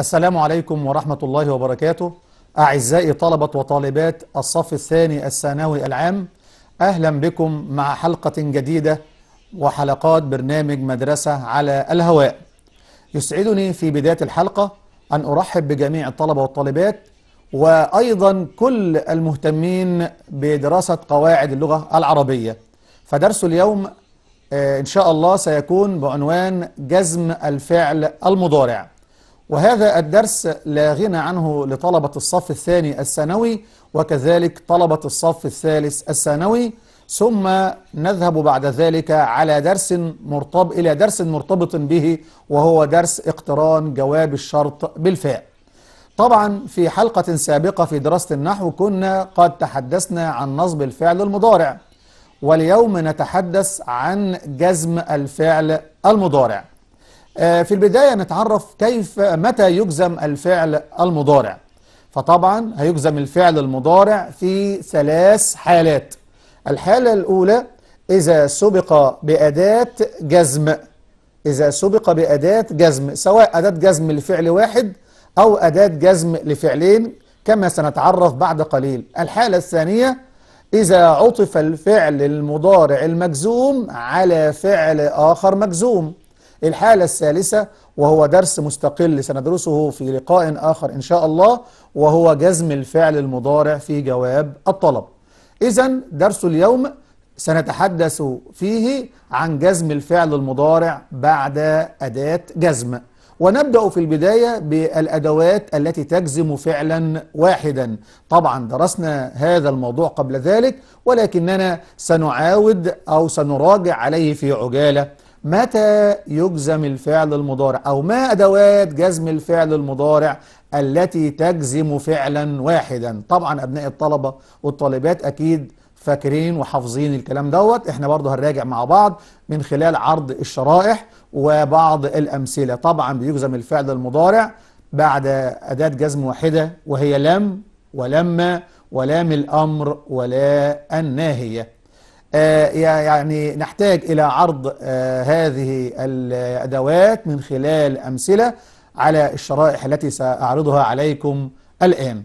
السلام عليكم ورحمة الله وبركاته أعزائي طلبة وطالبات الصف الثاني الثانوي العام أهلا بكم مع حلقة جديدة وحلقات برنامج مدرسة على الهواء يسعدني في بداية الحلقة أن أرحب بجميع الطلبة والطالبات وأيضا كل المهتمين بدراسة قواعد اللغة العربية فدرس اليوم آه، إن شاء الله سيكون بعنوان جزم الفعل المضارع وهذا الدرس لا غنى عنه لطلبة الصف الثاني الثانوي وكذلك طلبة الصف الثالث الثانوي ثم نذهب بعد ذلك على درس مرتبط إلى درس مرتبط به وهو درس اقتران جواب الشرط بالفاء طبعا في حلقة سابقة في دراسة النحو كنا قد تحدثنا عن نصب الفعل المضارع واليوم نتحدث عن جزم الفعل المضارع آه، في البداية نتعرف كيف متى يجزم الفعل المضارع فطبعا هيجزم الفعل المضارع في ثلاث حالات الحالة الأولى إذا سبق بأداة جزم إذا سبق بأداة جزم سواء أداة جزم لفعل واحد أو أداة جزم لفعلين كما سنتعرف بعد قليل الحالة الثانية إذا عطف الفعل المضارع المجزوم على فعل آخر مجزوم الحالة الثالثة وهو درس مستقل سندرسه في لقاء آخر إن شاء الله وهو جزم الفعل المضارع في جواب الطلب إذا درس اليوم سنتحدث فيه عن جزم الفعل المضارع بعد أداة جزم ونبدأ في البداية بالأدوات التي تجزم فعلا واحدا طبعا درسنا هذا الموضوع قبل ذلك ولكننا سنعاود أو سنراجع عليه في عجالة متى يجزم الفعل المضارع أو ما أدوات جزم الفعل المضارع التي تجزم فعلا واحدا طبعا أبناء الطلبة والطالبات أكيد فاكرين وحافظين الكلام دوت احنا برضه هنراجع مع بعض من خلال عرض الشرائح وبعض الأمثلة طبعا بيجزم الفعل المضارع بعد أداة جزم واحدة وهي لم ولما ولام الأمر ولا الناهية آه، يعني نحتاج إلى عرض آه، هذه الأدوات من خلال أمثلة على الشرائح التي سأعرضها عليكم الآن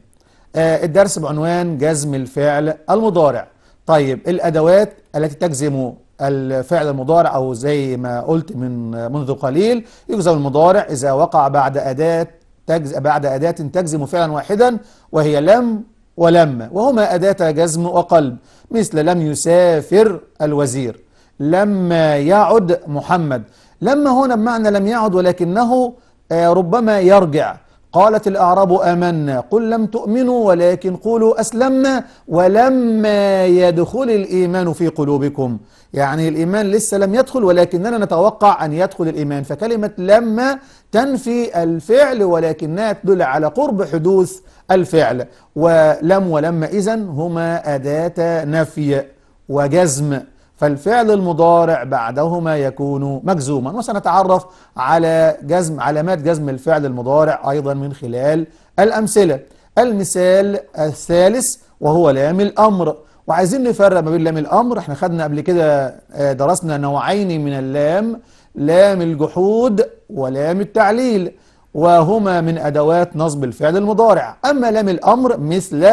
آه، الدرس بعنوان جزم الفعل المضارع طيب الأدوات التي تجزم الفعل المضارع أو زي ما قلت من منذ قليل يجزم المضارع إذا وقع بعد أداة تجز بعد أداة تجزم فعلا واحدا وهي لم ولما وهما أداة جزم وقلب مثل لم يسافر الوزير لما يعد محمد لما هنا بمعنى لم يعد ولكنه آه، ربما يرجع قالت الأعراب آمنا قل لم تؤمنوا ولكن قولوا أسلمنا ولما يدخل الإيمان في قلوبكم يعني الإيمان لسه لم يدخل ولكننا نتوقع أن يدخل الإيمان فكلمة لما تنفي الفعل ولكنها تدل على قرب حدوث الفعل ولم ولما إذن هما أداة نفي وجزم فالفعل المضارع بعدهما يكون مجزوما وسنتعرف على جزم علامات جزم الفعل المضارع أيضا من خلال الأمثلة المثال الثالث وهو لام الأمر وعايزين نفرق ما بين لام الأمر احنا خدنا قبل كده آه، درسنا نوعين من اللام لام الجحود ولام التعليل وهما من أدوات نصب الفعل المضارع أما لام الأمر مثل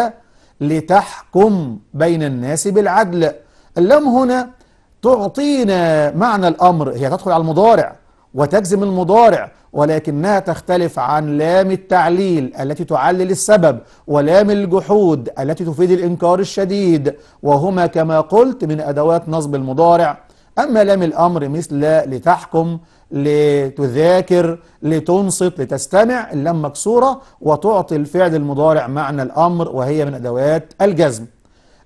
لتحكم بين الناس بالعدل اللام هنا تعطينا معنى الأمر هي تدخل على المضارع وتجزم المضارع ولكنها تختلف عن لام التعليل التي تعلل السبب ولام الجحود التي تفيد الإنكار الشديد وهما كما قلت من أدوات نصب المضارع أما لام الأمر مثل لتحكم لتذاكر لتنصت لتستمع اللام مكسورة وتعطي الفعل المضارع معنى الأمر وهي من أدوات الجزم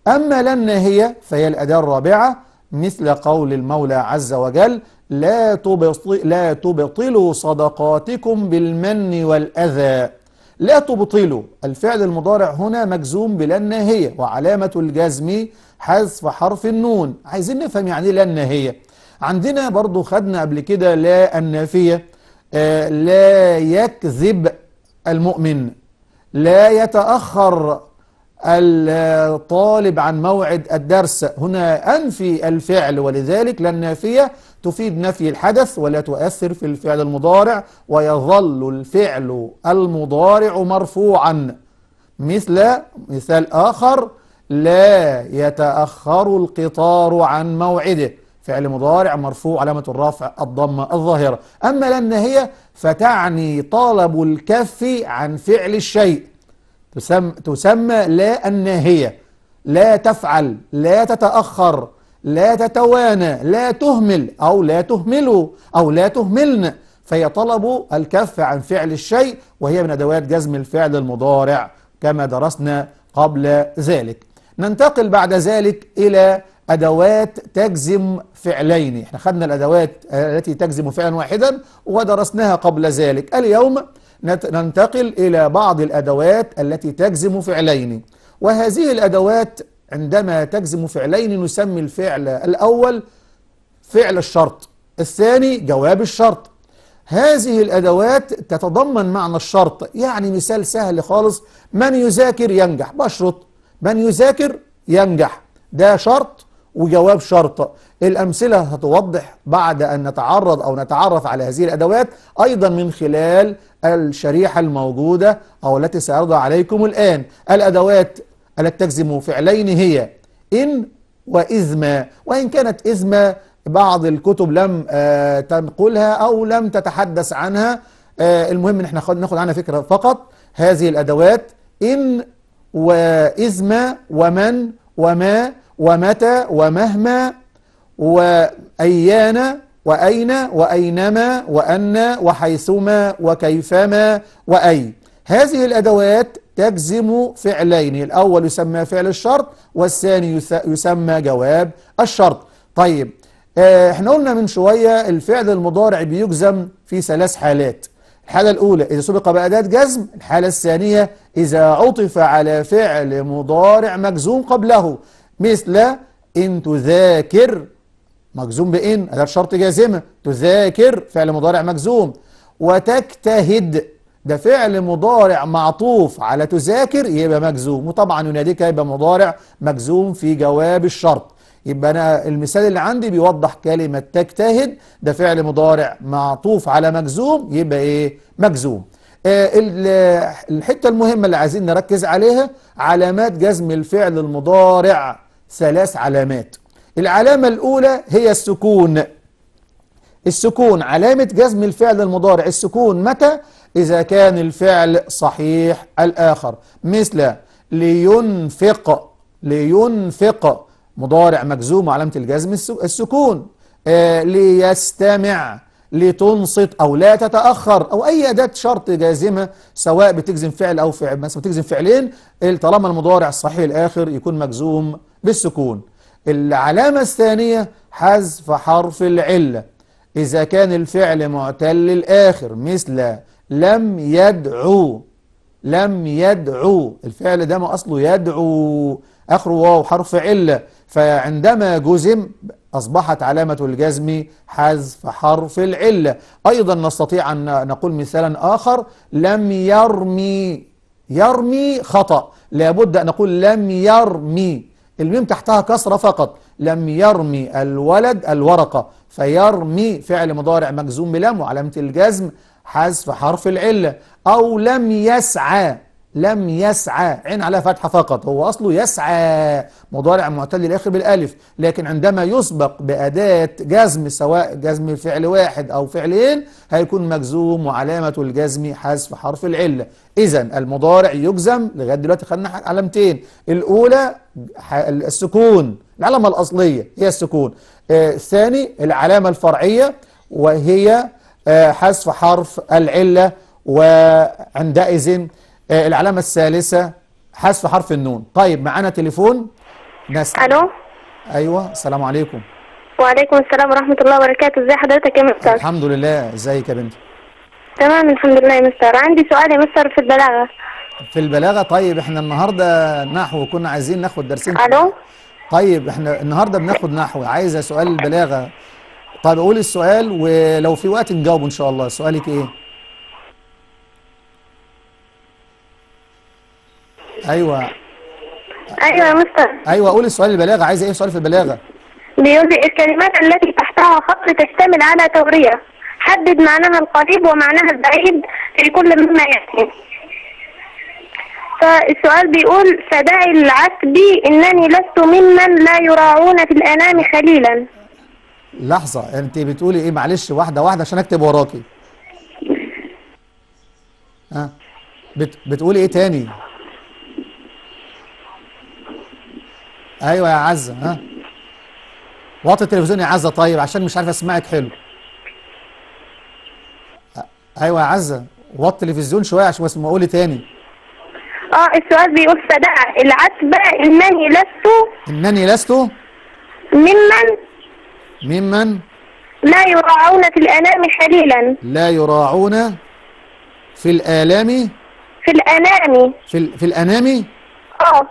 أما لن هي فهي الأداة الرابعة مثل قول المولى عز وجل لا, لا تبطلوا صدقاتكم بالمن والأذى لا تبطلوا الفعل المضارع هنا مجزوم بلا ناهية وعلامة الجزم حذف حرف النون عايزين نفهم يعني إيه لا الناهية عندنا برضو خدنا قبل كده لا النافية آه لا يكذب المؤمن لا يتأخر الطالب عن موعد الدرس هنا أنفي الفعل ولذلك لا النافية تفيد نفي الحدث ولا تؤثر في الفعل المضارع ويظل الفعل المضارع مرفوعا مثل مثال آخر لا يتأخر القطار عن موعده فعل مضارع مرفوع علامة الرفع الضمة الظاهرة أما لأن هي فتعني طلب الكف عن فعل الشيء تسمى, تسمى لا الناهية لا تفعل لا تتأخر لا تتوانى لا تهمل أو لا تهملوا أو لا تهملن فهي طلب الكف عن فعل الشيء وهي من أدوات جزم الفعل المضارع كما درسنا قبل ذلك ننتقل بعد ذلك إلى أدوات تجزم فعلين احنا خدنا الأدوات التي تجزم فعلا واحدا ودرسناها قبل ذلك اليوم ننتقل إلى بعض الأدوات التي تجزم فعلين وهذه الأدوات عندما تجزم فعلين نسمي الفعل الأول فعل الشرط الثاني جواب الشرط هذه الأدوات تتضمن معنى الشرط يعني مثال سهل خالص من يذاكر ينجح بشرط من يذاكر ينجح ده شرط وجواب شرط الأمثلة هتوضح بعد أن نتعرض أو نتعرف على هذه الأدوات أيضا من خلال الشريحة الموجودة أو التي سأرضى عليكم الآن الأدوات التي تجزم فعلين هي إن وإذما وإن كانت إذما بعض الكتب لم آه، تنقلها أو لم تتحدث عنها آه، المهم إن احنا ناخد عنها فكرة فقط هذه الأدوات إن وإذما ومن وما ومتى ومهما وأيان وأين وأينما وأن وحيثما وكيفما وأي هذه الأدوات تجزم فعلين الأول يسمى فعل الشرط والثاني يسمى جواب الشرط طيب آه، احنا قلنا من شوية الفعل المضارع بيجزم في ثلاث حالات الحالة الأولى إذا سبق بأداة جزم الحالة الثانية إذا عطف على فعل مضارع مجزوم قبله مثل إن تذاكر مجزوم بإن أداة شرط جازمة تذاكر فعل مضارع مجزوم وتجتهد ده فعل مضارع معطوف على تذاكر يبقى مجزوم وطبعا يناديك يبقى مضارع مجزوم في جواب الشرط يبقى أنا المثال اللي عندي بيوضح كلمة تجتهد ده فعل مضارع معطوف على مجزوم يبقى إيه مجزوم آه، الحتة المهمة اللي عايزين نركز عليها علامات جزم الفعل المضارع ثلاث علامات العلامة الأولى هي السكون السكون علامة جزم الفعل المضارع السكون متى؟ إذا كان الفعل صحيح الآخر مثل لينفق لينفق مضارع مجزوم وعلامة الجزم السكون آه ليستمع لتنصت أو لا تتأخر أو أي أداة شرط جازمة سواء بتجزم فعل أو فعل مثلا بتجزم فعلين طالما المضارع الصحيح الآخر يكون مجزوم بالسكون العلامة الثانية حذف حرف العلة إذا كان الفعل معتل الآخر مثل لم يدعو لم يدعو الفعل ده ما أصله يدعو آخر واو حرف علة فعندما جزم أصبحت علامة الجزم حذف حرف العلة أيضا نستطيع أن نقول مثالا آخر لم يرمي يرمي خطأ لابد أن نقول لم يرمي الميم تحتها كسرة فقط لم يرمي الولد الورقة فيرمي فعل مضارع مجزوم بلم وعلامة الجزم حذف حرف العلة أو لم يسعى لم يسعى عين عليها فتحة فقط هو أصله يسعى مضارع معتل الآخر بالألف لكن عندما يسبق بأداة جزم سواء جزم فعل واحد أو فعلين هيكون مجزوم وعلامة الجزم حذف حرف العلة إذا المضارع يجزم لغاية دلوقتي خدنا علامتين الأولى السكون العلامة الأصلية هي السكون آه، الثاني العلامة الفرعية وهي آه، حذف حرف العلة وعندئذ آه، العلامة الثالثة حذف حرف النون طيب معانا تليفون ناس ألو أيوة السلام عليكم وعليكم السلام ورحمة الله وبركاته ازي حضرتك يا مستر الحمد لله ازيك يا بنتي تمام الحمد لله يا مستر عندي سؤال يا مستر في البلاغة في البلاغة طيب احنا النهاردة نحو كنا عايزين ناخد درسين ألو طيب احنا النهاردة بناخد نحو عايزة سؤال البلاغة طيب قول السؤال ولو في وقت نجاوبه ان شاء الله سؤالك ايه ايوه ايوه يا مستر ايوه قولي السؤال البلاغه عايزه ايه سؤال في البلاغه بيقول الكلمات التي تحتها خط تشتمل على تورية حدد معناها القريب ومعناها البعيد في كل مما يأتي يعني. فالسؤال بيقول فدعي العتبي إنني لست ممن لا يراعون في الأنام خليلا لحظة أنت بتقولي إيه معلش واحدة واحدة عشان أكتب وراكي ها بت... بتقولي إيه تاني؟ ايوه يا عزه ها وطي التلفزيون يا عزه طيب عشان مش عارف اسمعك حلو ايوه يا عزه وطي التلفزيون شويه عشان ما قولي تاني اه السؤال بيقول صدقه العتبه انني لست انني لست ممن ممن لا يراعون في الانام حليلا لا يراعون في الالام في الانام في, في الانام اه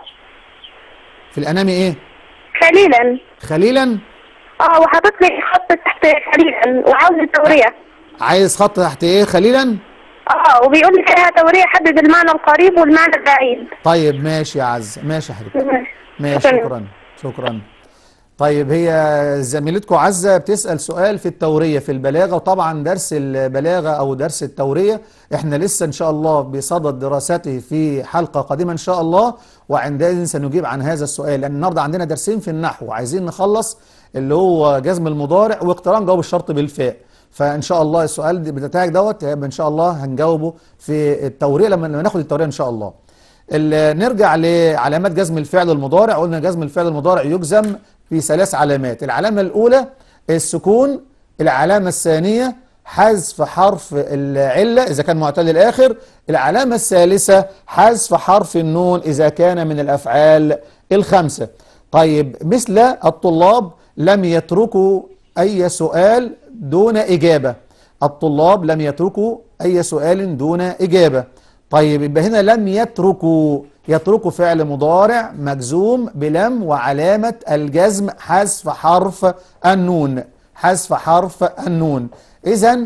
في الانامي إيه؟ خليلا خليلا؟ اه وحاطط لي خط تحت خليلا وعاوز تورية عايز خط تحت إيه خليلا؟ اه وبيقول لي فيها تورية حدد المعنى القريب والمعنى البعيد طيب ماشي يا عز ماشي يا حبيبتي ماشي شكرا شكرا طيب هي زميلتكم عزة بتسأل سؤال في التورية في البلاغة وطبعا درس البلاغة أو درس التورية احنا لسه إن شاء الله بصدد دراسته في حلقة قادمة إن شاء الله وعندئذ سنجيب عن هذا السؤال لأن النهاردة عندنا درسين في النحو عايزين نخلص اللي هو جزم المضارع واقتران جواب الشرط بالفاء فإن شاء الله السؤال بتاعك دوت إن شاء الله هنجاوبه في التورية لما ناخد التورية إن شاء الله نرجع لعلامات جزم الفعل المضارع قلنا جزم الفعل المضارع يجزم في ثلاث علامات العلامة الأولى السكون العلامة الثانية حذف حرف العلة إذا كان معتل الآخر العلامة الثالثة حذف حرف النون إذا كان من الأفعال الخمسة طيب مثل الطلاب لم يتركوا أي سؤال دون إجابة الطلاب لم يتركوا أي سؤال دون إجابة طيب يبقى هنا لم يتركوا يترك فعل مضارع مجزوم بلم وعلامة الجزم حذف حرف النون حذف حرف النون إذا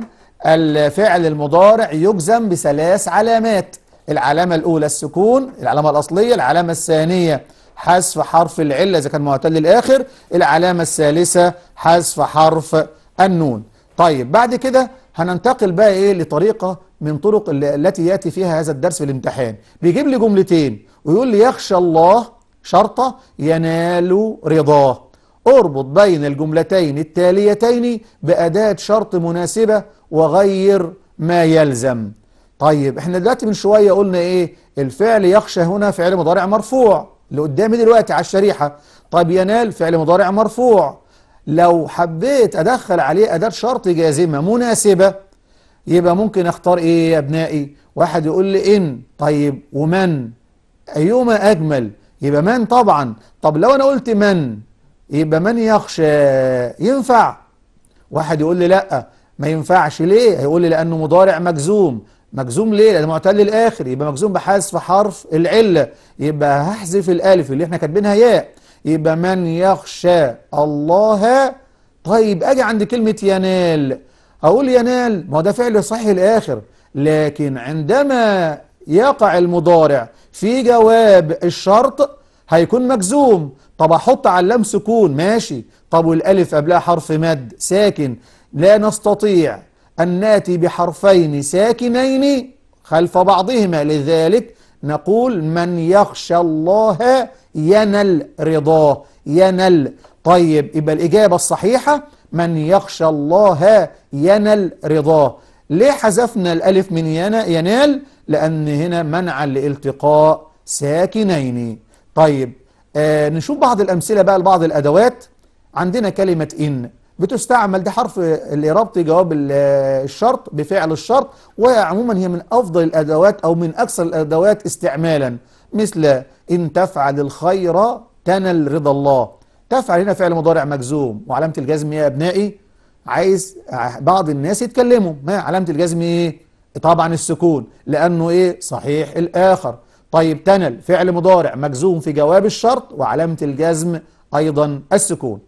الفعل المضارع يجزم بثلاث علامات العلامة الأولى السكون العلامة الأصلية العلامة الثانية حذف حرف العلة إذا كان معتل الآخر العلامة الثالثة حذف حرف النون طيب بعد كده هننتقل بقى إيه لطريقة من طرق التي يأتي فيها هذا الدرس في الامتحان بيجيب لي جملتين ويقول لي يخشى الله شرطة ينال رضاه اربط بين الجملتين التاليتين بأداة شرط مناسبة وغير ما يلزم طيب احنا دلوقتي من شوية قلنا ايه الفعل يخشى هنا فعل مضارع مرفوع اللي قدامي دلوقتي على الشريحة طيب ينال فعل مضارع مرفوع لو حبيت أدخل عليه أداة شرط جازمة مناسبة يبقى ممكن أختار إيه يا أبنائي واحد يقول لي إن طيب ومن أيهما أجمل يبقى من طبعا طب لو أنا قلت من يبقى من يخشى ينفع واحد يقول لي لأ ما ينفعش ليه هيقول لي لأنه مضارع مجزوم مجزوم ليه لأنه معتل الآخر يبقى مجزوم بحذف حرف العلة يبقى هحذف الألف اللي احنا كاتبينها ياء يبقى من يخشى الله طيب أجي عند كلمة ينال أقول ينال ما هو ده فعل صحيح الآخر لكن عندما يقع المضارع في جواب الشرط هيكون مجزوم طب احط على اللام سكون ماشي طب والالف قبلها حرف مد ساكن لا نستطيع أن ناتي بحرفين ساكنين خلف بعضهما لذلك نقول من يخشى الله ينل رضاه ينل طيب يبقى الإجابة الصحيحة من يخشى الله ينل رضاه ليه حذفنا الألف من ينال لأن هنا منعا لالتقاء ساكنين طيب آه نشوف بعض الأمثلة بقى لبعض الأدوات عندنا كلمة إن بتستعمل ده حرف الإرابط جواب الشرط بفعل الشرط وعموما هي من أفضل الأدوات أو من أكثر الأدوات استعمالا مثل إن تفعل الخير تنل رضا الله تفعل هنا فعل مضارع مجزوم وعلامة الجزم إيه يا أبنائي عايز بعض الناس يتكلموا ما علامة الجزم إيه طبعا السكون لأنه إيه صحيح الآخر طيب تنل فعل مضارع مجزوم في جواب الشرط وعلامة الجزم أيضا السكون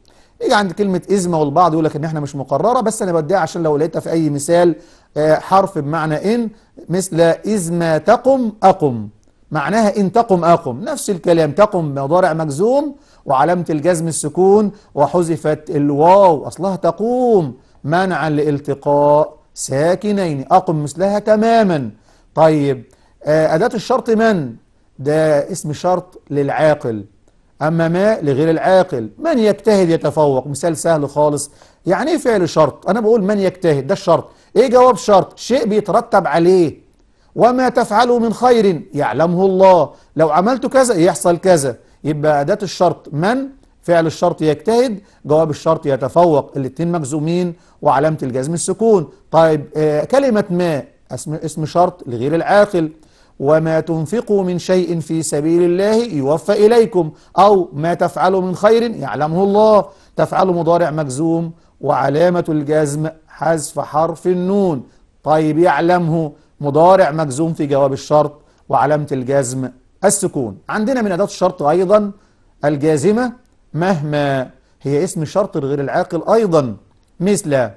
نيجي عند كلمة إزمة والبعض يقول لك إن إحنا مش مقررة بس أنا بديها عشان لو لقيتها في أي مثال آه، حرف بمعنى إن مثل ازمه تقم أقم معناها إن تقم أقم نفس الكلام تقم مضارع مجزوم وعلامة الجزم السكون وحذفت الواو أصلها تقوم منعا لالتقاء ساكنين أقم مثلها تماما طيب آه، أداة الشرط من ده اسم شرط للعاقل أما ما لغير العاقل من يجتهد يتفوق مثال سهل خالص يعني ايه فعل شرط أنا بقول من يجتهد ده الشرط إيه جواب شرط شيء بيترتب عليه وما تفعله من خير يعلمه الله لو عملت كذا يحصل كذا يبقى أداة الشرط من فعل الشرط يجتهد جواب الشرط يتفوق الاثنين مجزومين وعلامة الجزم السكون طيب آه، كلمة ما اسم, اسم شرط لغير العاقل وما تنفقوا من شيء في سبيل الله يوفى إليكم أو ما تفعلوا من خير يعلمه الله تفعل مضارع مجزوم وعلامة الجزم حذف حرف النون طيب يعلمه مضارع مجزوم في جواب الشرط وعلامة الجزم السكون عندنا من أداة الشرط أيضا الجازمة مهما هي اسم شرط غير العاقل أيضا مثل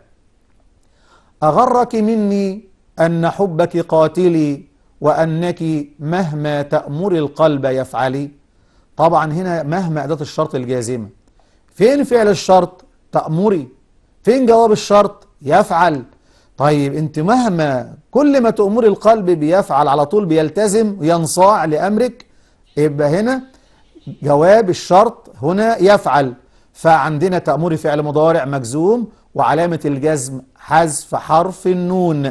أغرك مني أن حبك قاتلي وأنك مهما تأمر القلب يفعلي طبعا هنا مهما أداة الشرط الجازمة فين فعل الشرط تأمري فين جواب الشرط يفعل طيب انت مهما كل ما تأمري القلب بيفعل على طول بيلتزم وينصاع لأمرك يبقى هنا جواب الشرط هنا يفعل فعندنا تأمر فعل مضارع مجزوم وعلامة الجزم حذف حرف النون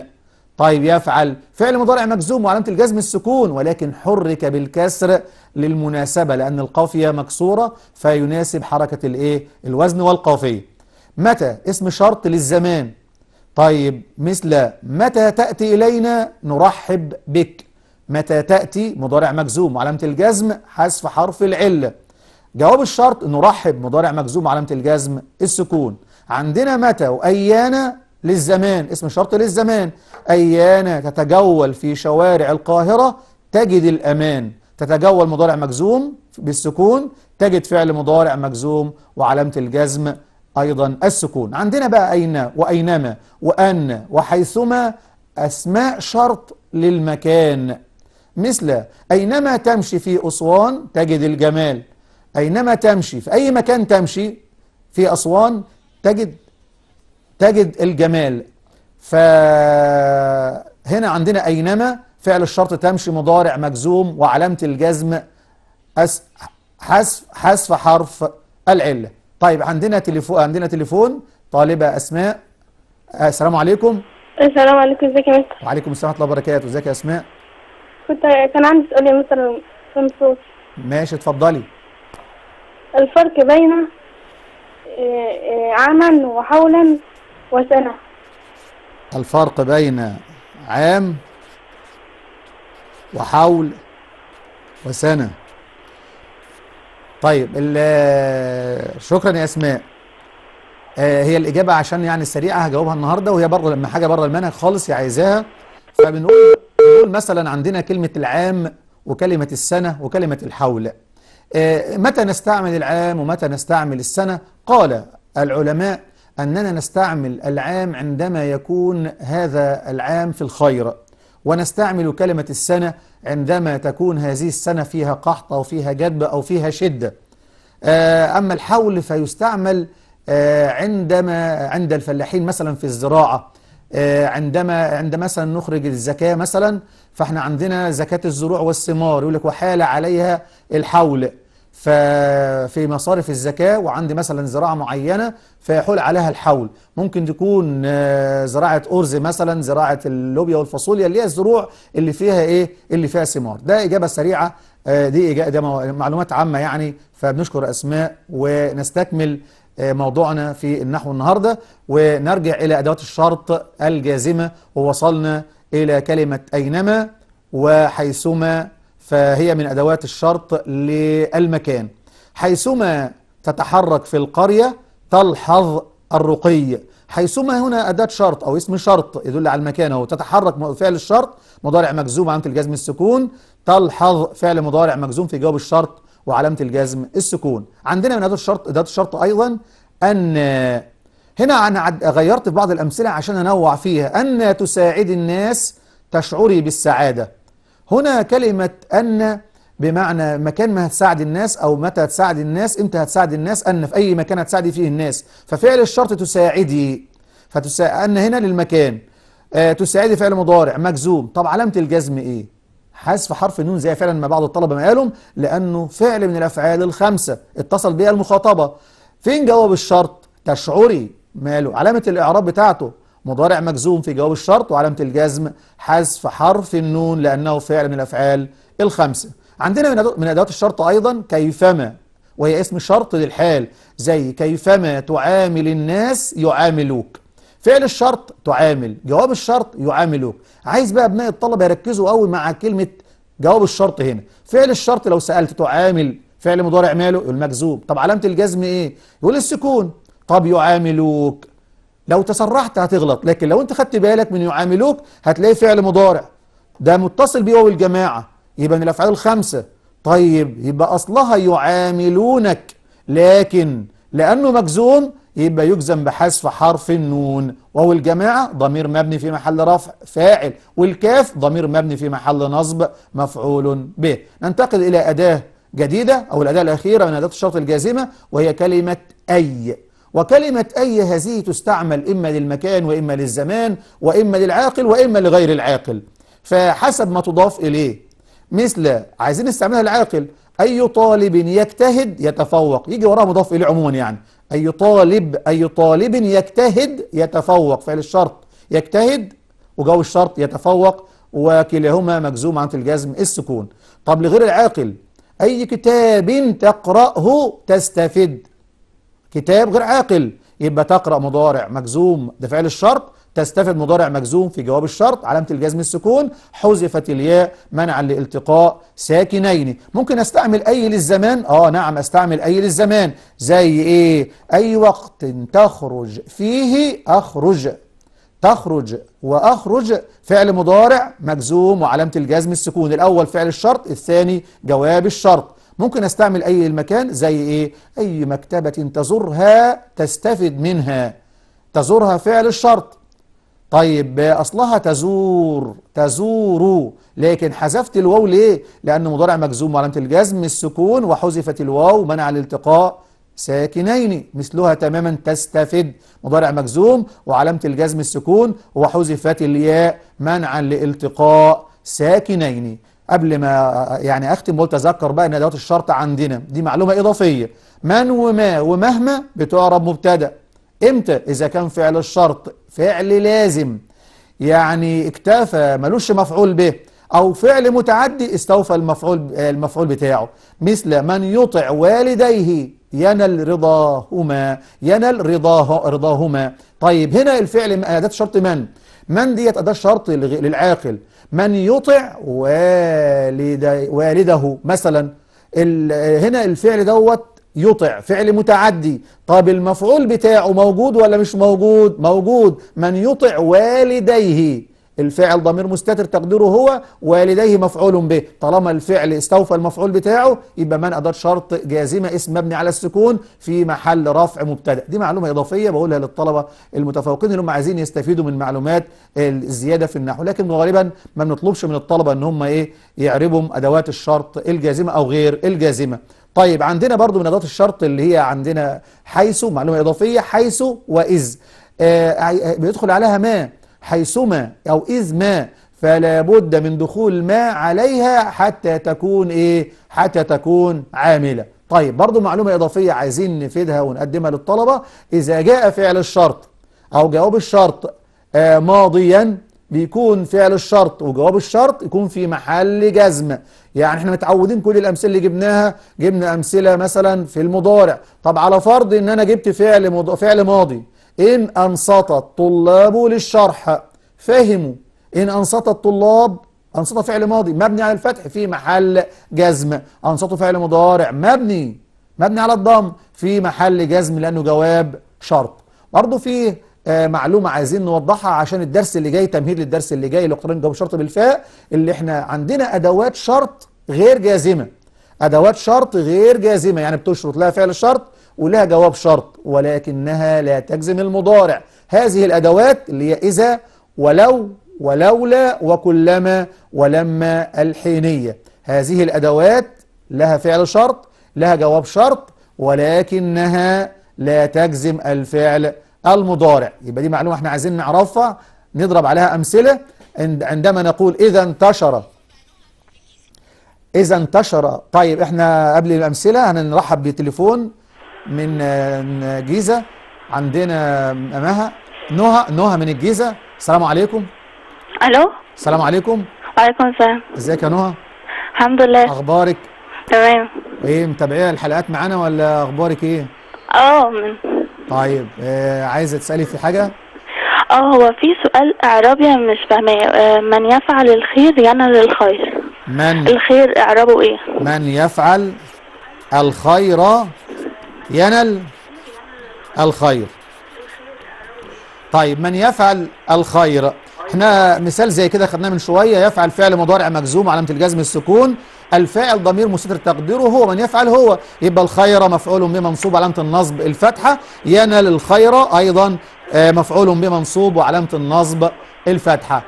طيب يفعل فعل مضارع مجزوم وعلامة الجزم السكون ولكن حرك بالكسر للمناسبة لأن القافية مكسورة فيناسب حركة الإيه؟ الوزن والقافية متى اسم شرط للزمان طيب مثل متى تأتي إلينا نرحب بك متى تأتي مضارع مجزوم وعلامة الجزم حذف حرف العلة جواب الشرط نرحب مضارع مجزوم وعلامة الجزم السكون عندنا متى وأيانا للزمان اسم الشرط للزمان أيانا تتجول في شوارع القاهرة تجد الأمان تتجول مضارع مجزوم بالسكون تجد فعل مضارع مجزوم وعلامة الجزم أيضا السكون عندنا بقى أين وأينما وأن وحيثما أسماء شرط للمكان مثل أينما تمشي في أسوان تجد الجمال أينما تمشي في أي مكان تمشي في أسوان تجد تجد الجمال فهنا عندنا أينما فعل الشرط تمشي مضارع مجزوم وعلامة الجزم حذف حذف حرف العلة طيب عندنا تليفون عندنا تليفون طالبة أسماء السلام عليكم السلام عليكم ازيك يا مستر وعليكم السلام ورحمة الله وبركاته ازيك يا أسماء كنت كان عندي سؤال مثلا كم صوت ماشي اتفضلي الفرق بين آه، آه، عاما وحولا وسنة الفرق بين عام وحول وسنة طيب شكرا يا اسماء آه، هي الإجابة عشان يعني السريعة هجاوبها النهاردة وهي برضه لما حاجة بره المنهج خالص هي عايزاها فبنقول نقول مثلا عندنا كلمة العام وكلمة السنة وكلمة الحول آه، متى نستعمل العام ومتى نستعمل السنة قال العلماء أننا نستعمل العام عندما يكون هذا العام في الخير ونستعمل كلمة السنة عندما تكون هذه السنة فيها قحط أو فيها جدب أو فيها شدة آه، أما الحول فيستعمل آه، عندما عند الفلاحين مثلا في الزراعة آه، عندما عند مثلا نخرج الزكاة مثلا فاحنا عندنا زكاة الزروع والثمار يقول لك وحال عليها الحول ففي مصارف الزكاة وعندي مثلا زراعة معينة فيحول عليها الحول ممكن تكون آه، زراعة أرز مثلا زراعة اللوبيا والفاصوليا اللي هي الزروع اللي فيها إيه اللي فيها ثمار ده إجابة سريعة آه، دي إجابة ده معلومات عامة يعني فبنشكر أسماء ونستكمل آه، موضوعنا في النحو النهاردة ونرجع إلى أدوات الشرط الجازمة ووصلنا إلى كلمة أينما وحيثما فهي من أدوات الشرط للمكان حيثما تتحرك في القرية تلحظ الرقي حيثما هنا أداة شرط أو اسم شرط يدل على المكان أو تتحرك فعل الشرط مضارع مجزوم عن الجزم السكون تلحظ فعل مضارع مجزوم في جواب الشرط وعلامة الجزم السكون عندنا من أداة الشرط أداة الشرط أيضا أن هنا أنا غيرت في بعض الأمثلة عشان أنوع فيها أن تساعد الناس تشعري بالسعادة هنا كلمة أن بمعنى مكان ما هتساعد الناس أو متى هتساعد الناس إمتى هتساعد الناس أن في أي مكان هتساعدي فيه الناس ففعل الشرط تساعدي فتسا... أن هنا للمكان آه تساعدي فعل مضارع مجزوم طب علامة الجزم إيه حذف حرف النون زي فعلا ما بعض الطلبة ما قالوا لأنه فعل من الأفعال الخمسة اتصل بها المخاطبة فين جواب الشرط تشعري ماله علامة الإعراب بتاعته مضارع مجزوم في جواب الشرط وعلامة الجزم حذف حرف النون لأنه فعل من الأفعال الخمسة عندنا من أدوات الشرط أيضا كيفما وهي اسم شرط للحال زي كيفما تعامل الناس يعاملوك فعل الشرط تعامل جواب الشرط يعاملوك عايز بقى ابناء الطلب يركزوا قوي مع كلمه جواب الشرط هنا فعل الشرط لو سالت تعامل فعل مضارع ماله يقول مجذوب طب علامه الجزم ايه يقول السكون طب يعاملوك لو تسرحت هتغلط لكن لو انت خدت بالك من يعاملوك هتلاقي فعل مضارع ده متصل بيه والجماعه يبقى من الافعال الخمسه طيب يبقى اصلها يعاملونك لكن لانه مجزوم يبقى يجزم بحذف حرف النون وهو الجماعة ضمير مبني في محل رفع فاعل والكاف ضمير مبني في محل نصب مفعول به ننتقل إلى أداة جديدة أو الأداة الأخيرة من أداة الشرط الجازمة وهي كلمة أي وكلمة أي هذه تستعمل إما للمكان وإما للزمان وإما للعاقل وإما لغير العاقل فحسب ما تضاف إليه مثل عايزين نستعملها العاقل أي طالب يجتهد يتفوق يجي وراه مضاف إليه عموما يعني أي طالب أي طالب يجتهد يتفوق فعل الشرط يجتهد وجو الشرط يتفوق وكلاهما مجزوم عن الجزم السكون طب لغير العاقل أي كتاب تقرأه تستفد كتاب غير عاقل يبقى تقرأ مضارع مجزوم ده فعل الشرط تستفد مضارع مجزوم في جواب الشرط علامة الجزم السكون حذفت الياء منعا لالتقاء ساكنين ممكن استعمل أي للزمان آه نعم استعمل أي للزمان زي إيه أي وقت تخرج فيه أخرج تخرج وأخرج فعل مضارع مجزوم وعلامة الجزم السكون الأول فعل الشرط الثاني جواب الشرط ممكن استعمل أي المكان زي إيه أي مكتبة تزورها تستفد منها تزورها فعل الشرط طيب أصلها تزور تزور لكن حذفت الواو ليه؟ لأن مضارع مجزوم وعلامة الجزم السكون وحذفت الواو منع الالتقاء ساكنين مثلها تماما تستفد مضارع مجزوم وعلامة الجزم السكون وحذفت الياء منعا لالتقاء ساكنين قبل ما يعني أختم قلت أذكر بقى أن أدوات الشرط عندنا دي معلومة إضافية من وما ومهما بتعرب مبتدأ امتى اذا كان فعل الشرط فعل لازم يعني اكتفى ملوش مفعول به او فعل متعدي استوفى المفعول المفعول بتاعه مثل من يطع والديه ينال رضاهما ينال رضاه رضاهما طيب هنا الفعل اداه شرط من من ديت اداه شرط للعاقل من يطع والدي والده مثلا هنا الفعل دوت يطع فعل متعدي طب المفعول بتاعه موجود ولا مش موجود موجود من يطع والديه الفعل ضمير مستتر تقديره هو والديه مفعول به طالما الفعل استوفى المفعول بتاعه يبقى من أداة شرط جازمة اسم مبني على السكون في محل رفع مبتدا دي معلومة إضافية بقولها للطلبة المتفوقين اللي هم عايزين يستفيدوا من معلومات الزيادة في النحو لكن غالبا ما بنطلبش من الطلبة ان هم ايه يعربوا أدوات الشرط الجازمة أو غير الجازمة طيب عندنا برضو من أداة الشرط اللي هي عندنا حيث معلومة إضافية حيث وإذ آه، آه، بيدخل عليها ما حيثما أو إذ ما فلا بد من دخول ما عليها حتى تكون إيه حتى تكون عاملة طيب برضو معلومة إضافية عايزين نفيدها ونقدمها للطلبة إذا جاء فعل الشرط أو جواب الشرط آه، ماضيا بيكون فعل الشرط وجواب الشرط يكون في محل جزم يعني احنا متعودين كل الامثله اللي جبناها جبنا امثله مثلا في المضارع طب على فرض ان انا جبت فعل مض... فعل ماضي ان انصت الطلاب للشرح فهموا ان انصت الطلاب انصت فعل ماضي مبني على الفتح في محل جزم انصت فعل مضارع مبني مبني على الضم في محل جزم لانه جواب شرط برضه فيه آه، معلومة عايزين نوضحها عشان الدرس اللي جاي تمهيد للدرس اللي جاي الاقتران جواب شرط بالفاء اللي احنا عندنا أدوات شرط غير جازمة أدوات شرط غير جازمة يعني بتشرط لها فعل شرط ولها جواب شرط ولكنها لا تجزم المضارع هذه الأدوات اللي هي إذا ولو ولولا وكلما ولما الحينية هذه الأدوات لها فعل شرط لها جواب شرط ولكنها لا تجزم الفعل المضارع يبقى دي معلومة احنا عايزين نعرفها نضرب عليها أمثلة عندما نقول إذا انتشر إذا انتشر طيب احنا قبل الأمثلة هنرحب بتليفون من جيزة عندنا مها نهى نهى من الجيزة السلام عليكم ألو السلام عليكم وعليكم السلام ازيك يا نهى الحمد لله اخبارك تمام ايه متابعيه الحلقات معانا ولا اخبارك ايه اه من طيب آه عايزه تسالي في حاجه اه هو في سؤال اعرابي مش فاهماه آه من يفعل الخير ينال الخير من الخير اعرابه ايه من يفعل الخير ينال الخير طيب من يفعل الخير احنا مثال زي كده خدناه من شويه يفعل فعل مضارع مجزوم علامه الجزم السكون الفاعل ضمير مستتر تقديره هو من يفعل هو يبقى الخير مفعول به منصوب علامه النصب الفتحه ينال الخير ايضا آه، مفعول به منصوب وعلامه النصب الفتحه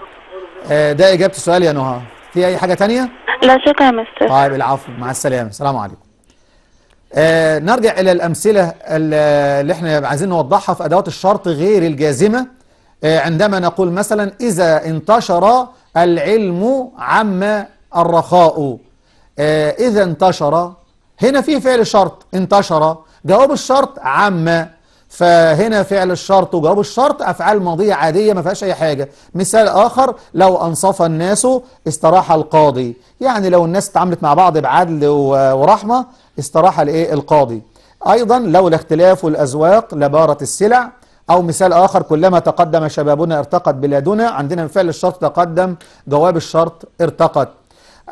آه، ده اجابه السؤال يا نهى في اي حاجه ثانيه لا شكرا يا مستر طيب العفو مع السلامه السلام عليكم آه نرجع الى الامثله اللي احنا عايزين نوضحها في ادوات الشرط غير الجازمه آه، عندما نقول مثلا إذا انتشر العلم عم الرخاء آه، إذا انتشر هنا في فعل الشرط انتشر جواب الشرط عم فهنا فعل الشرط وجواب الشرط أفعال ماضية عادية ما فيهاش أي حاجة مثال آخر لو أنصف الناس استراح القاضي يعني لو الناس اتعاملت مع بعض بعدل ورحمة استراح القاضي أيضا لولا اختلاف الأذواق لبارت السلع أو مثال آخر كلما تقدم شبابنا ارتقت بلادنا عندنا من فعل الشرط تقدم جواب الشرط ارتقت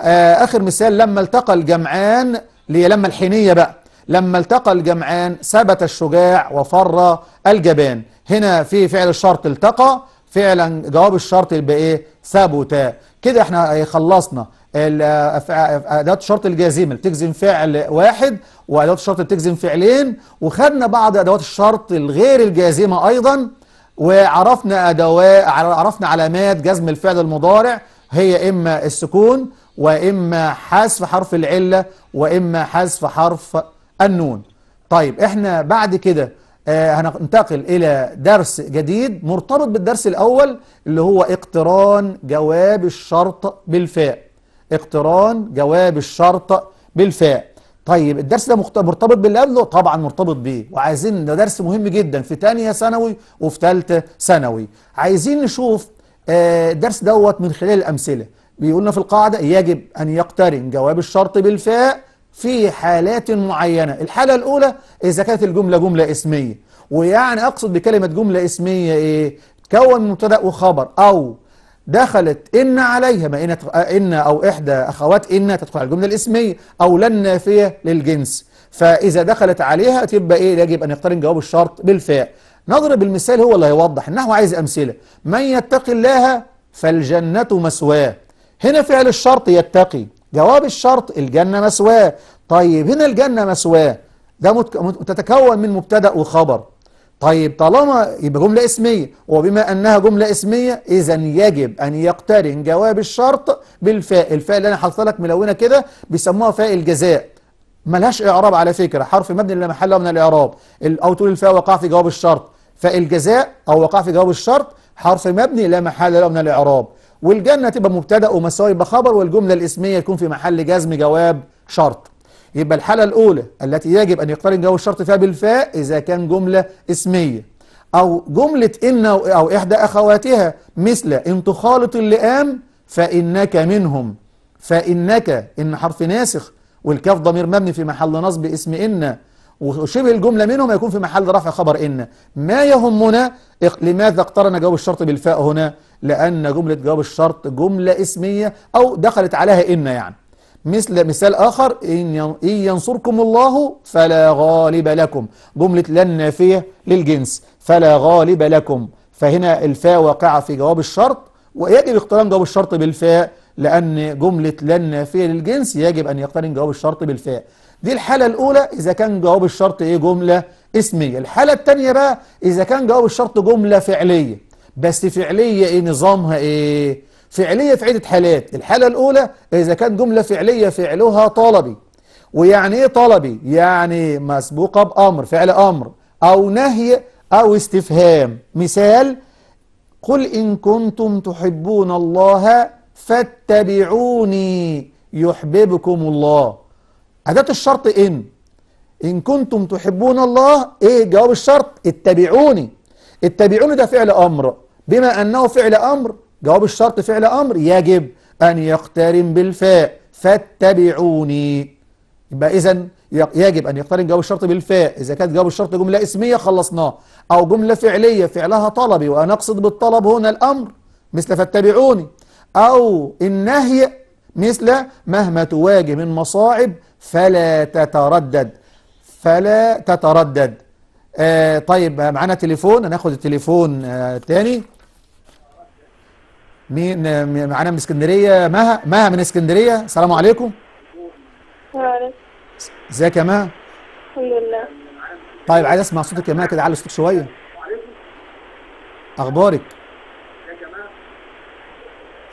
آه، آخر مثال لما التقى الجمعان لما الحينية بقى لما التقى الجمعان ثبت الشجاع وفر الجبان هنا في فعل الشرط التقى فعلا جواب الشرط يبقى ايه ثبت كده احنا خلصنا اداه الشرط آه، آه، الجازمه بتجزم فعل واحد وادوات الشرط بتجزم فعلين وخدنا بعض ادوات الشرط الغير الجازمه ايضا وعرفنا ادوات عرفنا علامات جزم الفعل المضارع هي اما السكون واما حذف حرف العله واما حذف حرف النون طيب احنا بعد كده آه، هننتقل الى درس جديد مرتبط بالدرس الاول اللي هو اقتران جواب الشرط بالفاء اقتران جواب الشرط بالفاء طيب الدرس ده مرتبط باللي قبله طبعا مرتبط بيه وعايزين ده درس مهم جدا في تانية ثانوي وفي تالتة ثانوي عايزين نشوف آه، الدرس دوت من خلال الأمثلة بيقولنا في القاعدة يجب أن يقترن جواب الشرط بالفاء في حالات معينة الحالة الأولى إذا كانت الجملة جملة اسمية ويعني أقصد بكلمة جملة اسمية إيه؟ تكون مبتدأ وخبر أو دخلت إن عليها ما آه، إن, أو إحدى أخوات إن تدخل على الجملة الإسمية أو لا النافية للجنس فإذا دخلت عليها تبقى إيه يجب أن يقترن جواب الشرط بالفاء نضرب المثال هو اللي هيوضح النحو عايز أمثلة من يتقي الله فالجنة مسواه هنا فعل الشرط يتقي جواب الشرط الجنة مسواه طيب هنا الجنة مسواه ده تتكون من مبتدأ وخبر طيب طالما يبقى جملة اسمية وبما أنها جملة اسمية إذا يجب أن يقترن جواب الشرط بالفاء الفاء اللي أنا حاططها لك ملونة كده بيسموها فاء الجزاء ملهاش إعراب على فكرة حرف مبني لا محل من الإعراب أو تقول الفاء وقع في جواب الشرط فاء الجزاء أو وقع في جواب الشرط حرف مبني لا محل له من الإعراب والجنة تبقى مبتدأ ومساوي بخبر والجملة الاسمية يكون في محل جزم جواب شرط يبقى الحالة الأولى التي يجب أن يقترن جواب الشرط فيها بالفاء إذا كان جملة اسمية أو جملة إن أو إحدى أخواتها مثل إن تخالط اللئام فإنك منهم فإنك إن حرف ناسخ والكاف ضمير مبني في محل نصب اسم إن وشبه الجملة منهم يكون في محل رفع خبر إن ما يهمنا لماذا اقترن جواب الشرط بالفاء هنا لأن جملة جواب الشرط جملة اسمية أو دخلت عليها إن يعني مثل مثال آخر إن ينصركم الله فلا غالب لكم جملة لن النافيه للجنس فلا غالب لكم فهنا الفاء واقعة في جواب الشرط ويجب اقتران جواب الشرط بالفاء لأن جملة لن النافيه للجنس يجب أن يقترن جواب الشرط بالفاء دي الحالة الأولى إذا كان جواب الشرط إيه جملة اسمية الحالة الثانية بقى إذا كان جواب الشرط جملة فعلية بس فعلية إيه نظامها إيه فعلية في عدة حالات الحالة الأولى إذا كانت جملة فعلية فعلها طلبي ويعني إيه طلبي؟ يعني مسبوقة بأمر فعل أمر أو نهي أو استفهام مثال قل إن كنتم تحبون الله فاتبعوني يحببكم الله أداة الشرط إن إن كنتم تحبون الله إيه جواب الشرط اتبعوني اتبعوني ده فعل أمر بما أنه فعل أمر جواب الشرط فعل أمر يجب أن يقترن بالفاء فاتبعوني يبقى إذا يجب أن يقترن جواب الشرط بالفاء إذا كانت جواب الشرط جملة اسمية خلصناه أو جملة فعلية فعلها طلبي وأنا أقصد بالطلب هنا الأمر مثل فاتبعوني أو النهي مثل مهما تواجه من مصاعب فلا تتردد فلا تتردد آه طيب معانا تليفون هناخد التليفون آه تاني مين معانا من اسكندريه مها مها من اسكندريه السلام عليكم وعليكم ازيك يا مها الحمد لله طيب عايز اسمع صوتك يا مها كده علي صوتك شويه اخبارك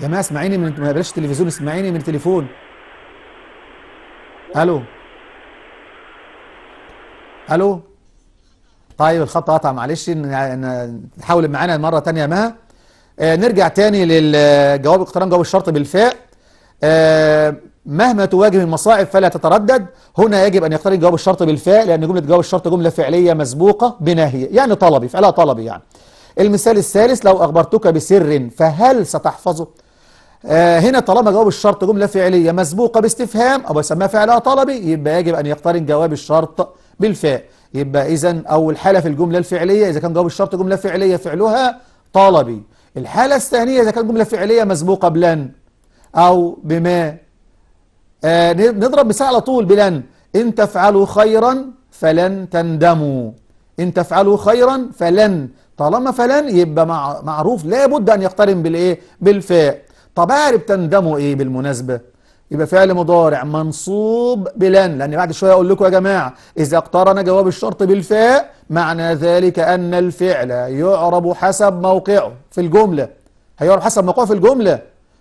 يا مها اسمعيني من ما بلاش تلفزيون اسمعيني من التليفون الو الو طيب الخط قطع معلش نحاول معانا مره ثانيه يا مها آه نرجع تاني للجواب آه، اقتران جواب الشرط بالفاء آه مهما تواجه من مصاعب فلا تتردد هنا يجب أن يقترن جواب الشرط بالفاء لأن جملة جواب الشرط جملة فعلية مسبوقة بنهي يعني طلبي فعلها طلبي يعني المثال الثالث لو أخبرتك بسر فهل ستحفظه آه هنا طالما جواب الشرط جملة فعلية مسبوقة باستفهام أو بسمها فعلها طلبي يبقى يجب أن يقترن جواب الشرط بالفاء يبقى إذا أول حالة في الجملة الفعلية إذا كان جواب الشرط جملة فعلية فعلها طلبي الحالة الثانية إذا كانت جملة فعلية مسبوقة بلن أو بما آه نضرب مثال على طول بلن إن تفعلوا خيرا فلن تندموا إن تفعلوا خيرا فلن طالما فلن يبقى معروف لابد أن يقترن بالإيه بالفاء طب أعرف تندموا إيه بالمناسبة يبقى فعل مضارع منصوب بلن لأن بعد شوية أقول لكم يا جماعة إذا اقترن جواب الشرط بالفاء معنى ذلك أن الفعل يعرب حسب موقعه في الجملة هيعرب حسب موقعه في الجملة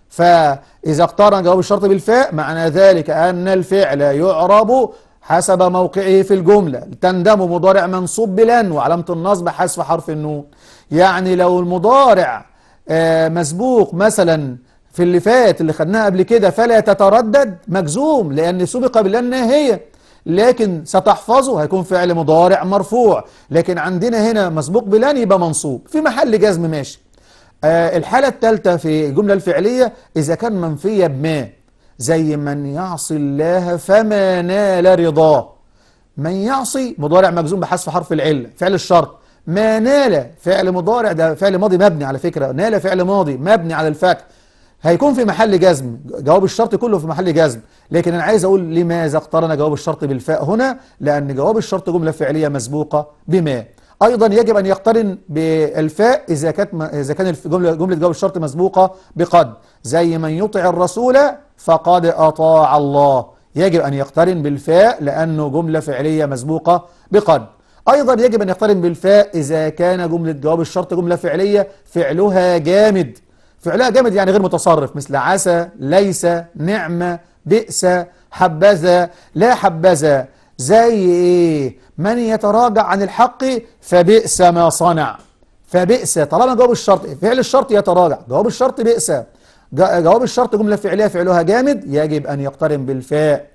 فإذا اقترن جواب الشرط بالفاء معنى ذلك أن الفعل يعرب حسب موقعه في الجملة تندم مضارع منصوب بلن وعلامة النصب حذف حرف النون يعني لو المضارع آه، مسبوق مثلا في اللي فات اللي خدناها قبل كده فلا تتردد مجزوم لأن سبق بلن هي لكن ستحفظه هيكون فعل مضارع مرفوع لكن عندنا هنا مسبوق بلن يبقى منصوب في محل جزم ماشي آه الحالة الثالثة في الجملة الفعلية إذا كان منفية بما زي من يعصي الله فما نال رضاه من يعصي مضارع مجزوم بحذف حرف العلة فعل الشرط ما نال فعل مضارع ده فعل ماضي مبني على فكرة نال فعل ماضي مبني على الفتح هيكون في محل جزم جواب الشرط كله في محل جزم لكن أنا عايز أقول لماذا اقترن جواب الشرط بالفاء هنا لأن جواب الشرط جملة فعلية مسبوقة بما أيضا يجب أن يقترن بالفاء إذا كانت إذا كان جملة جملة جواب الشرط مسبوقة بقد زي من يطع الرسول فقد أطاع الله يجب أن يقترن بالفاء لأنه جملة فعلية مسبوقة بقد أيضا يجب أن يقترن بالفاء إذا كان جملة جواب الشرط جملة فعلية فعلها جامد فعلها جامد يعني غير متصرف مثل عسى ليس نعمة بئس حبذا لا حبذا زي ايه من يتراجع عن الحق فبئس ما صنع فبئس طالما جواب الشرط فعل الشرط يتراجع جواب الشرط بئس جواب الشرط جملة فعلية فعلها جامد يجب أن يقترن بالفاء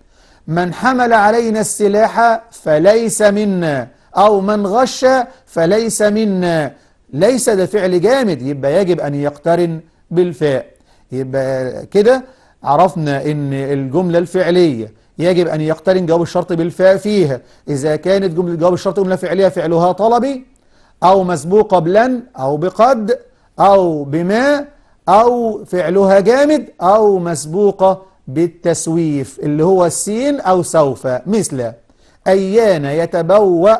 من حمل علينا السلاح فليس منا أو من غش فليس منا ليس ده فعل جامد يبقى يجب أن يقترن بالفاء يبقى كده عرفنا ان الجملة الفعلية يجب أن يقترن جواب الشرط بالفاء فيها إذا كانت جملة جواب الشرط جملة فعلية فعلها طلبي أو مسبوقة بلن أو بقد أو بما أو فعلها جامد أو مسبوقة بالتسويف اللي هو السين أو سوف مثل أيان يتبوأ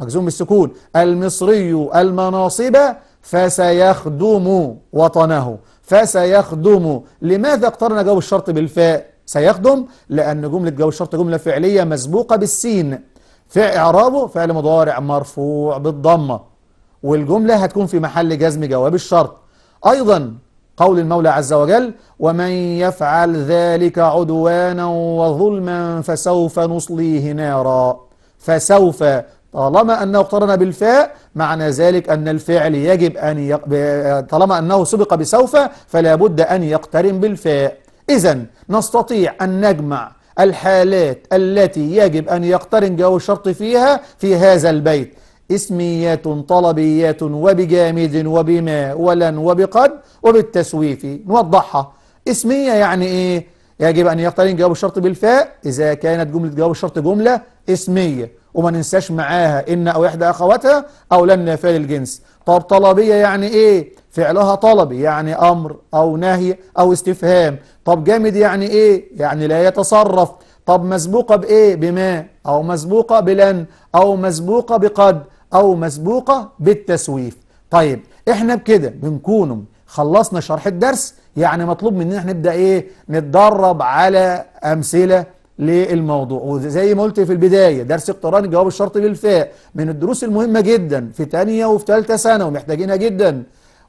مجزوم بالسكون المصري المناصب فسيخدم وطنه فسيخدم لماذا اقترن جواب الشرط بالفاء سيخدم لأن جملة جواب الشرط جملة فعلية مسبوقة بالسين فعل إعرابه فعل مضارع مرفوع بالضمة والجملة هتكون في محل جزم جواب الشرط أيضا قول المولى عز وجل ومن يفعل ذلك عدوانا وظلما فسوف نصليه نارا فسوف طالما أنه اقترن بالفاء معنى ذلك أن الفعل يجب أن يق... طالما أنه سبق بسوف فلا بد أن يقترن بالفاء إذا نستطيع أن نجمع الحالات التي يجب أن يقترن جواب الشرط فيها في هذا البيت اسميات طلبيات وبجامد وبما ولن وبقد وبالتسويف نوضحها اسمية يعني إيه؟ يجب أن يقترن جواب الشرط بالفاء إذا كانت جملة جواب الشرط جملة اسمية وما ننساش معاها إن أو إحدى أخواتها أو لن فعل الجنس طب طلبية يعني إيه فعلها طلبي يعني أمر أو نهي أو استفهام طب جامد يعني إيه يعني لا يتصرف طب مسبوقة بإيه بما أو مسبوقة بلن أو مسبوقة بقد أو مسبوقة بالتسويف طيب إحنا بكده بنكون خلصنا شرح الدرس يعني مطلوب مننا نبدأ إيه نتدرب على أمثلة للموضوع وزي ما قلت في البداية درس اقتران الجواب الشرطي بالفاء من الدروس المهمة جدا في تانية وفي تالتة سنة ومحتاجينها جدا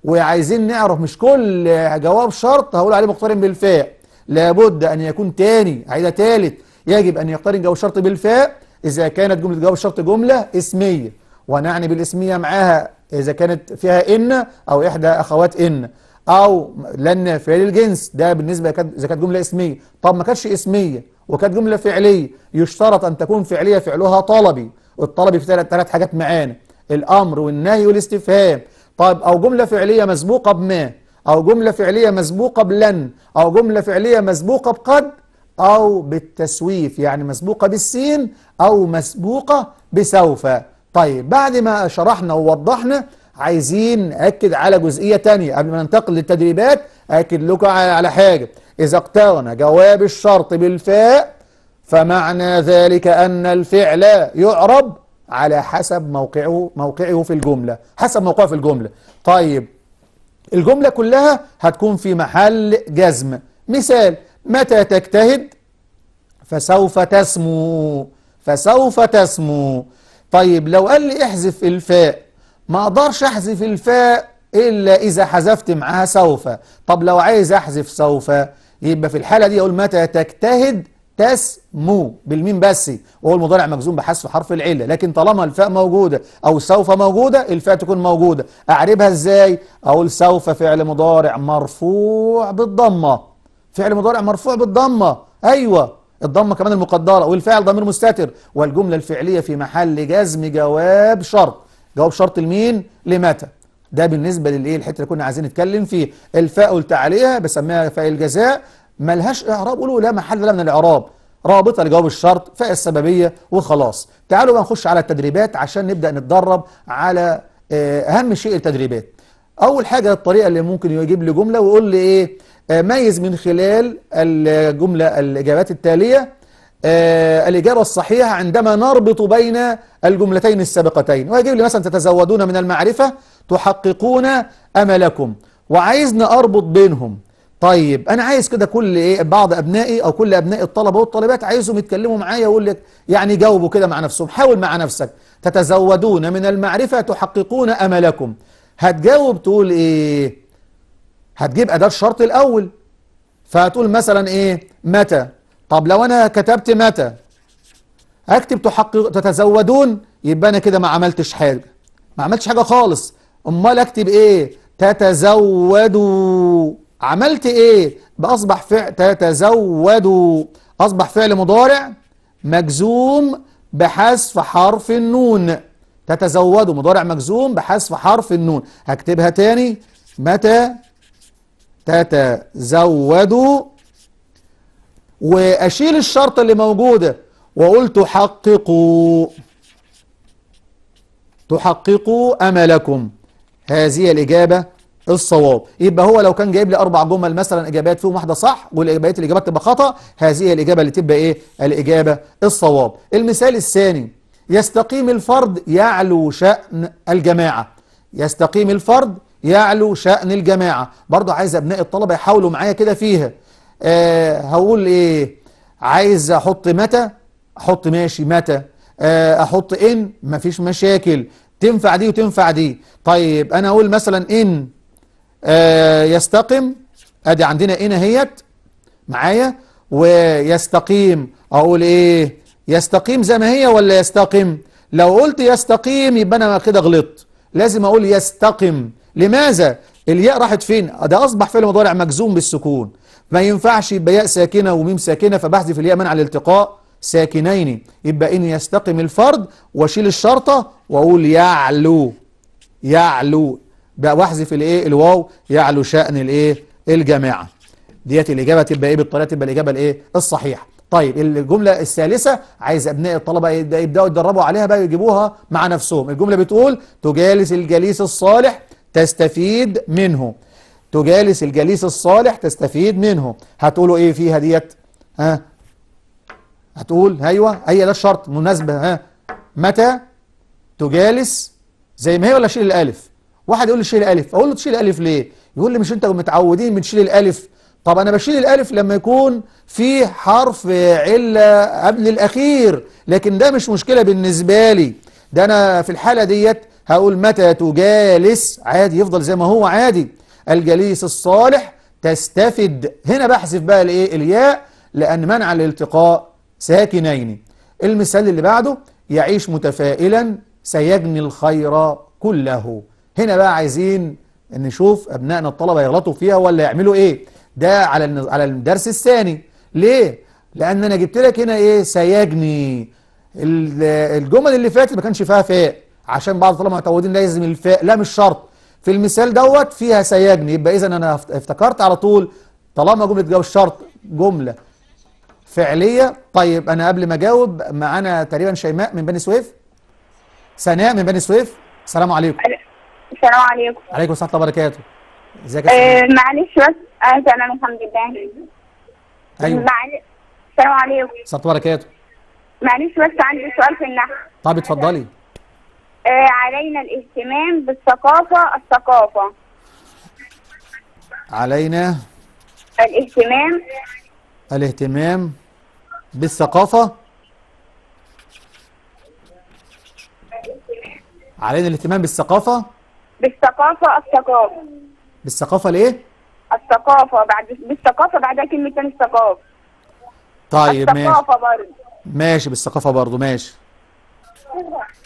وعايزين نعرف مش كل جواب شرط هقول عليه مقترن بالفاء لابد أن يكون تاني عيدة تالت يجب أن يقترن جواب الشرط بالفاء إذا كانت جملة جواب الشرط جملة اسمية ونعني بالاسمية معاها إذا كانت فيها إن أو إحدى أخوات إن أو لن فعل الجنس ده بالنسبة إذا كانت جملة اسمية طب ما كانتش اسمية وكانت جملة فعلية يشترط أن تكون فعلية فعلها طلبي والطلبي في ثلاث حاجات معانا الأمر والنهي والاستفهام طيب أو جملة فعلية مسبوقة بما أو جملة فعلية مسبوقة بلن أو جملة فعلية مسبوقة بقد أو بالتسويف يعني مسبوقة بالسين أو مسبوقة بسوف طيب بعد ما شرحنا ووضحنا عايزين أكد على جزئية تانية قبل ما ننتقل للتدريبات أكد لكم على حاجة إذا اقترن جواب الشرط بالفاء فمعنى ذلك أن الفعل يعرب على حسب موقعه موقعه في الجملة حسب موقعه في الجملة طيب الجملة كلها هتكون في محل جزم مثال متى تجتهد فسوف تسمو فسوف تسمو طيب لو قال لي احذف الفاء ما اقدرش احذف الفاء الا اذا حذفت معاها سوف طب لو عايز احذف سوف يبقى في الحالة دي اقول متى تجتهد تسمو بالميم بس وهو المضارع مجزوم بحذف حرف العله لكن طالما الفاء موجوده او سوف موجوده الفاء تكون موجوده اعربها ازاي اقول سوف فعل مضارع مرفوع بالضمه فعل مضارع مرفوع بالضمه ايوه الضمه كمان المقدره والفعل ضمير مستتر والجمله الفعليه في محل جزم جواب شرط جواب شرط المين لمتى ده بالنسبة للايه الحتة اللي كنا عايزين نتكلم فيه الفاء قلت عليها بسميها فاء الجزاء ملهاش اعراب قولوا لا محل لها من الاعراب رابطة لجواب الشرط فاء السببية وخلاص تعالوا بقى نخش على التدريبات عشان نبدأ نتدرب على آه، أهم شيء التدريبات أول حاجة الطريقة اللي ممكن يجيب لي جملة ويقول لي إيه آه، ميز من خلال الجملة الإجابات التالية آه الإجابة الصحيحة عندما نربط بين الجملتين السابقتين ويجب لي مثلا تتزودون من المعرفة تحققون أملكم وعايزني أربط بينهم طيب أنا عايز كده كل إيه بعض أبنائي أو كل أبناء الطلبة والطالبات عايزهم يتكلموا معايا ويقول لك يعني جاوبوا كده مع نفسهم حاول مع نفسك تتزودون من المعرفة تحققون أملكم هتجاوب تقول إيه هتجيب أداة الشرط الأول فهتقول مثلا إيه متى طب لو أنا كتبت متى أكتب تحقق تتزودون يبقى أنا كده ما عملتش حاجة ما عملتش حاجة خالص أمال أكتب إيه تتزودوا عملت إيه بأصبح فعل تتزودوا أصبح فعل مضارع مجزوم بحذف حرف النون تتزودوا مضارع مجزوم بحذف حرف النون هكتبها تاني متى تتزودوا واشيل الشرطه اللي موجوده واقول تحققوا تحققوا املكم هذه الاجابه الصواب يبقى هو لو كان جايب لي اربع جمل مثلا اجابات فيهم واحده صح والبقيه الاجابات تبقى خطا هذه هي الاجابه اللي تبقى ايه الاجابه الصواب المثال الثاني يستقيم الفرد يعلو شأن الجماعه يستقيم الفرد يعلو شأن الجماعة برضه عايز أبناء الطلبة يحاولوا معايا كده فيها آه هقول ايه عايز احط متى احط ماشي متى آه احط ان مفيش مشاكل تنفع دي وتنفع دي طيب انا اقول مثلا ان آه يستقم ادي عندنا ان اهيت معايا ويستقيم اقول ايه يستقيم زي ما هي ولا يستقم لو قلت يستقيم يبقى انا كده غلطت لازم اقول يستقم لماذا الياء راحت فين ده اصبح فعل مضارع مجزوم بالسكون ما ينفعش يبقى ياء ساكنة وميم ساكنة فبحذف الياء منع الالتقاء ساكنين يبقى إن يستقم الفرد واشيل الشرطة وأقول يعلو يعلو بقى واحذف الايه الواو يعلو شأن الايه الجماعة ديت الإجابة تبقى إيه بالطريقة تبقى الإجابة الإيه الصحيحة طيب الجملة الثالثة عايز أبناء الطلبة يبدأوا يتدربوا عليها بقى يجيبوها مع نفسهم الجملة بتقول تجالس الجليس الصالح تستفيد منه تجالس الجليس الصالح تستفيد منه هتقولوا ايه فيها ديت ها هتقول ايوه هي ده الشرط مناسبه ها متى تجالس زي ما هي ولا شيل الالف واحد يقول لي شيل الالف اقول له تشيل الالف ليه يقول لي مش انت متعودين بنشيل الالف طب انا بشيل الالف لما يكون في حرف عله قبل الاخير لكن ده مش مشكله بالنسبه لي ده انا في الحاله ديت هقول متى تجالس عادي يفضل زي ما هو عادي الجليس الصالح تستفد هنا بحذف بقى الايه الياء لأن منع الالتقاء ساكنين المثال اللي بعده يعيش متفائلا سيجني الخير كله هنا بقى عايزين نشوف أبنائنا الطلبة يغلطوا فيها ولا يعملوا إيه ده على على الدرس الثاني ليه لأن أنا جبت لك هنا إيه سيجني الجمل اللي فاتت ما كانش فيها فاء عشان بعض الطلبه متعودين لازم الفاء لا مش شرط في المثال دوت فيها سيجني يبقى إذا أنا افتكرت على طول طالما جملة جواب الشرط جملة فعلية طيب أنا قبل ما أجاوب معانا تقريبا شيماء من بني سويف سناء من بني سويف السلام عليكم السلام عليكم عليكم السلام ورحمة الله وبركاته ازيك يا أه معلش بس أنا وسهلا الحمد لله أيوه معلش السلام عليكم السلام ورحمة الله وبركاته معلش بس عندي سؤال في النحو طب اتفضلي آه، علينا الاهتمام بالثقافة الثقافة علينا الاهتمام الاهتمام بالثقافة علينا الاهتمام بالثقافة بالثقافة الثقافة بالثقافة ليه؟ الثقافة بعد بالثقافة بعدها كلمة تاني الثقافة طيب الثقافة ماشي الثقافة برضه ماشي بالثقافة برضه ماشي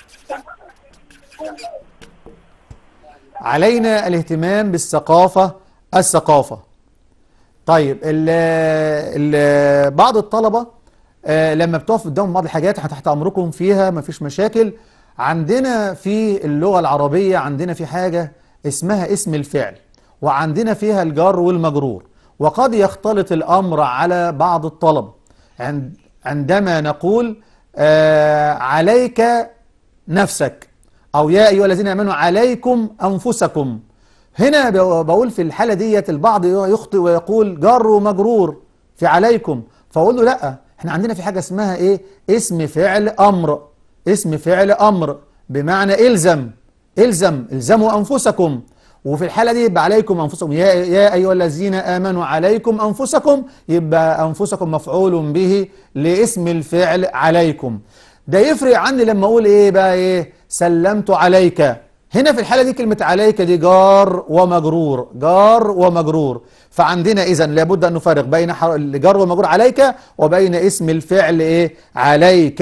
علينا الاهتمام بالثقافة الثقافة طيب ال ال بعض الطلبة آه، لما بتقف قدامهم بعض الحاجات تحت أمركم فيها مفيش مشاكل عندنا في اللغة العربية عندنا في حاجة اسمها اسم الفعل وعندنا فيها الجار والمجرور وقد يختلط الأمر على بعض الطلبة عندما نقول آه عليك نفسك أو يا أيها الذين آمنوا عليكم أنفسكم هنا بقول في الحالة ديت البعض يخطئ ويقول جار ومجرور في عليكم فأقول له لأ احنا عندنا في حاجة اسمها ايه اسم فعل أمر اسم فعل أمر بمعنى إلزم إلزم إلزموا أنفسكم وفي الحالة دي يبقى عليكم أنفسكم يا, يا أيها الذين آمنوا عليكم أنفسكم يبقى أنفسكم مفعول به لاسم الفعل عليكم ده يفرق عني لما أقول إيه بقى إيه سلمت عليك هنا في الحالة دي كلمة عليك دي جار ومجرور جار ومجرور فعندنا إذا لابد أن نفرق بين جار ومجرور عليك وبين اسم الفعل إيه عليك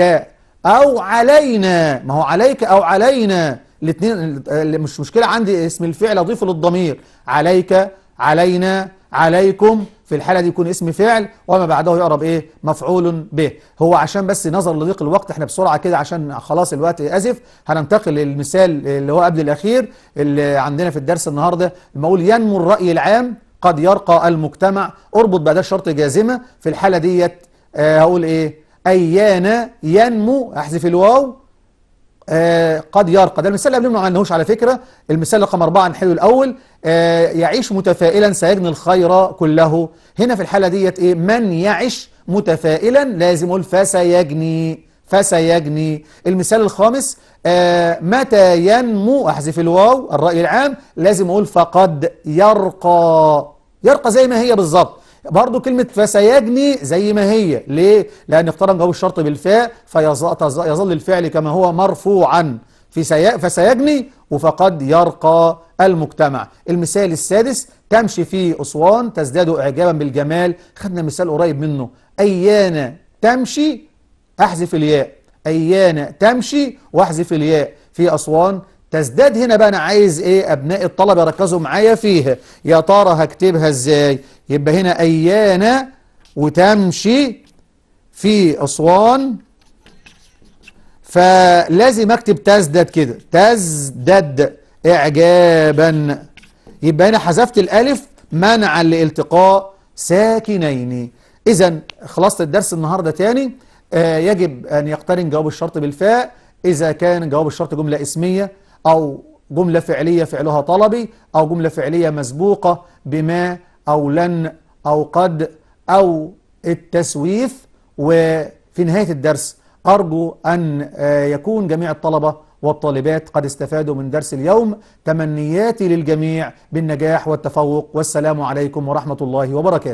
أو علينا ما هو عليك أو علينا الاثنين مش مشكلة عندي اسم الفعل أضيفه للضمير عليك علينا عليكم في الحالة دي يكون اسم فعل وما بعده يقرب ايه مفعول به هو عشان بس نظر لضيق الوقت احنا بسرعة كده عشان خلاص الوقت اسف هننتقل للمثال اللي هو قبل الاخير اللي عندنا في الدرس النهاردة المقول ينمو الرأي العام قد يرقى المجتمع اربط بقى ده شرط جازمة في الحالة ديت آه، هقول ايه ايانا ينمو احذف الواو آه قد يرقى ده المثال اللي قبل ما على فكرة المثال رقم أربعة نحله الأول آه يعيش متفائلا سيجني الخير كله هنا في الحالة ديت إيه من يعيش متفائلا لازم يقول فسيجني فسيجني المثال الخامس آه متى ينمو أحذف الواو الرأي العام لازم أقول فقد يرقى يرقى زي ما هي بالظبط برضو كلمة فسيجني زي ما هي ليه؟ لأن اقترن جواب الشرط بالفاء فيظل الفعل كما هو مرفوعا في سي... فسيجني وفقد يرقى المجتمع المثال السادس تمشي في أسوان تزداد إعجابا بالجمال خدنا مثال قريب منه أيانا تمشي أحذف الياء أيانا تمشي وأحذف الياء في أسوان تزداد هنا بقى انا عايز ايه ابناء الطلبه يركزوا معايا فيها يا ترى هكتبها ازاي يبقى هنا ايانا وتمشي في اسوان فلازم اكتب تزداد كده تزداد اعجابا يبقى هنا حذفت الالف منعا لالتقاء ساكنين اذا خلصت الدرس النهارده تاني آه يجب ان يقترن جواب الشرط بالفاء اذا كان جواب الشرط جمله اسميه أو جملة فعلية فعلها طلبي أو جملة فعلية مسبوقة بما أو لن أو قد أو التسويف وفي نهاية الدرس أرجو أن آه، يكون جميع الطلبة والطالبات قد استفادوا من درس اليوم تمنياتي للجميع بالنجاح والتفوق والسلام عليكم ورحمة الله وبركاته